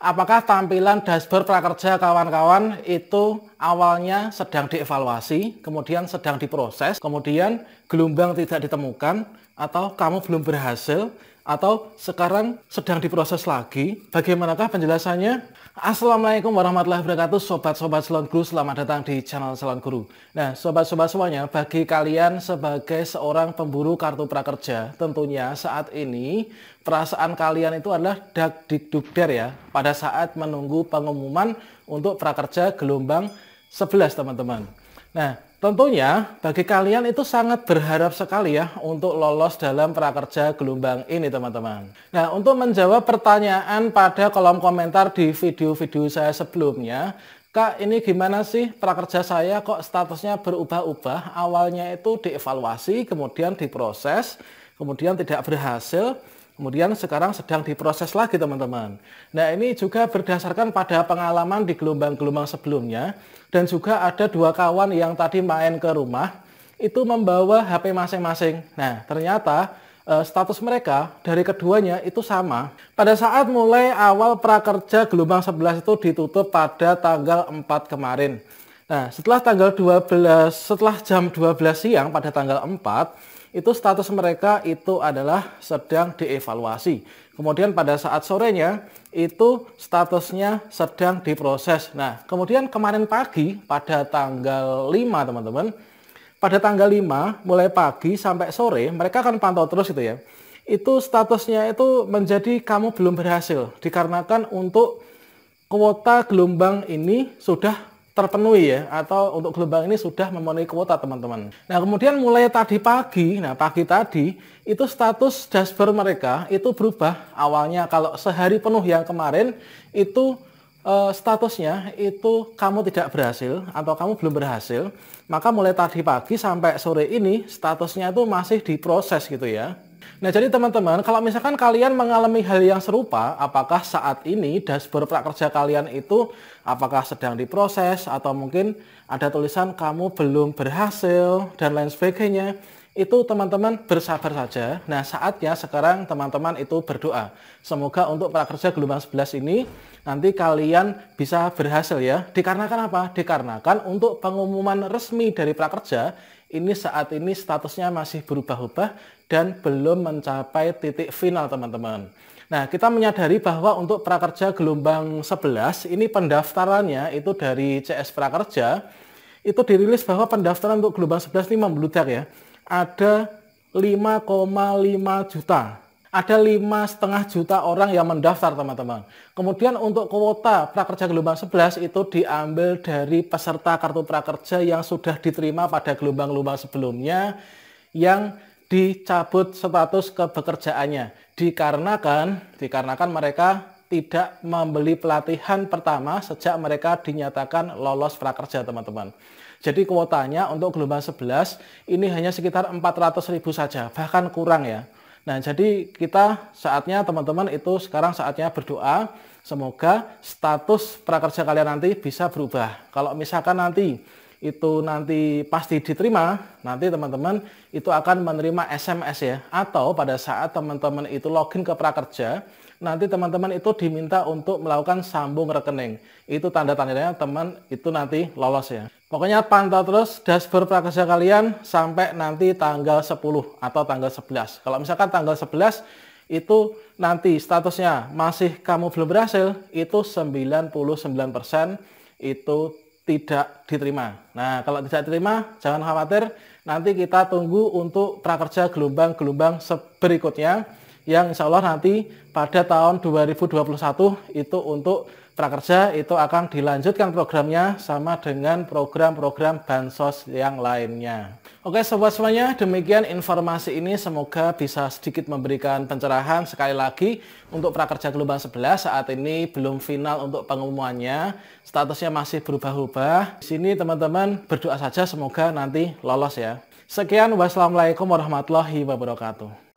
apakah tampilan dashboard prakerja kawan-kawan itu awalnya sedang dievaluasi, kemudian sedang diproses, kemudian gelombang tidak ditemukan, atau kamu belum berhasil, atau sekarang sedang diproses lagi. Bagaimanakah penjelasannya? Assalamualaikum warahmatullahi wabarakatuh Sobat-sobat Salon Guru Selamat datang di channel Salon Guru Nah sobat-sobat semuanya Bagi kalian sebagai seorang pemburu kartu prakerja Tentunya saat ini Perasaan kalian itu adalah dak dik ya Pada saat menunggu pengumuman Untuk prakerja gelombang 11 teman-teman. Nah, tentunya bagi kalian itu sangat berharap sekali ya untuk lolos dalam prakerja gelombang ini teman-teman. Nah, untuk menjawab pertanyaan pada kolom komentar di video-video saya sebelumnya, Kak, ini gimana sih prakerja saya kok statusnya berubah-ubah? Awalnya itu dievaluasi, kemudian diproses, kemudian tidak berhasil. Kemudian sekarang sedang diproses lagi teman-teman. Nah ini juga berdasarkan pada pengalaman di gelombang-gelombang sebelumnya. Dan juga ada dua kawan yang tadi main ke rumah, itu membawa HP masing-masing. Nah ternyata eh, status mereka dari keduanya itu sama. Pada saat mulai awal prakerja gelombang 11 itu ditutup pada tanggal 4 kemarin. Nah setelah tanggal 12, setelah jam 12 siang pada tanggal 4, itu status mereka itu adalah sedang dievaluasi. Kemudian pada saat sorenya itu statusnya sedang diproses. Nah, kemudian kemarin pagi pada tanggal 5 teman-teman, pada tanggal 5 mulai pagi sampai sore mereka akan pantau terus itu ya. Itu statusnya itu menjadi kamu belum berhasil dikarenakan untuk kuota gelombang ini sudah terpenuhi ya atau untuk gelombang ini sudah memenuhi kuota teman-teman. Nah kemudian mulai tadi pagi, nah pagi tadi itu status dashboard mereka itu berubah awalnya kalau sehari penuh yang kemarin itu eh, statusnya itu kamu tidak berhasil atau kamu belum berhasil maka mulai tadi pagi sampai sore ini statusnya itu masih diproses gitu ya. Nah, jadi teman-teman, kalau misalkan kalian mengalami hal yang serupa, apakah saat ini dashboard prakerja kalian itu apakah sedang diproses atau mungkin ada tulisan kamu belum berhasil dan lain sebagainya? Itu teman-teman bersabar saja. Nah, saatnya sekarang teman-teman itu berdoa. Semoga untuk prakerja gelombang 11 ini nanti kalian bisa berhasil ya. Dikarenakan apa? Dikarenakan untuk pengumuman resmi dari prakerja ini saat ini statusnya masih berubah-ubah dan belum mencapai titik final teman-teman. Nah, kita menyadari bahwa untuk prakerja gelombang 11 ini pendaftarannya itu dari CS Prakerja itu dirilis bahwa pendaftaran untuk gelombang 11 ini membludak ya. Ada 5,5 juta. Ada lima setengah juta orang yang mendaftar teman-teman. Kemudian untuk kuota prakerja gelombang 11 itu diambil dari peserta kartu prakerja yang sudah diterima pada gelombang-gelombang sebelumnya yang dicabut status kebekerjaannya dikarenakan dikarenakan mereka tidak membeli pelatihan pertama sejak mereka dinyatakan lolos prakerja teman-teman. Jadi kuotanya untuk gelombang 11 ini hanya sekitar 400 ribu saja, bahkan kurang ya. Nah, jadi kita saatnya teman-teman itu sekarang saatnya berdoa semoga status prakerja kalian nanti bisa berubah. Kalau misalkan nanti itu nanti pasti diterima, nanti teman-teman itu akan menerima SMS ya. Atau pada saat teman-teman itu login ke prakerja, nanti teman-teman itu diminta untuk melakukan sambung rekening. Itu tanda-tandanya teman itu nanti lolos ya. Pokoknya pantau terus dashboard prakerja kalian sampai nanti tanggal 10 atau tanggal 11. Kalau misalkan tanggal 11 itu nanti statusnya masih kamu belum berhasil, itu 99% itu tidak diterima. Nah, kalau tidak diterima, jangan khawatir, nanti kita tunggu untuk prakerja gelombang-gelombang berikutnya yang insya Allah nanti pada tahun 2021 itu untuk prakerja itu akan dilanjutkan programnya sama dengan program-program bansos yang lainnya. Oke sobat semuanya, demikian informasi ini semoga bisa sedikit memberikan pencerahan sekali lagi untuk prakerja gelombang 11 saat ini belum final untuk pengumumannya, statusnya masih berubah-ubah. Di sini teman-teman berdoa saja semoga nanti lolos ya. Sekian wassalamualaikum warahmatullahi wabarakatuh.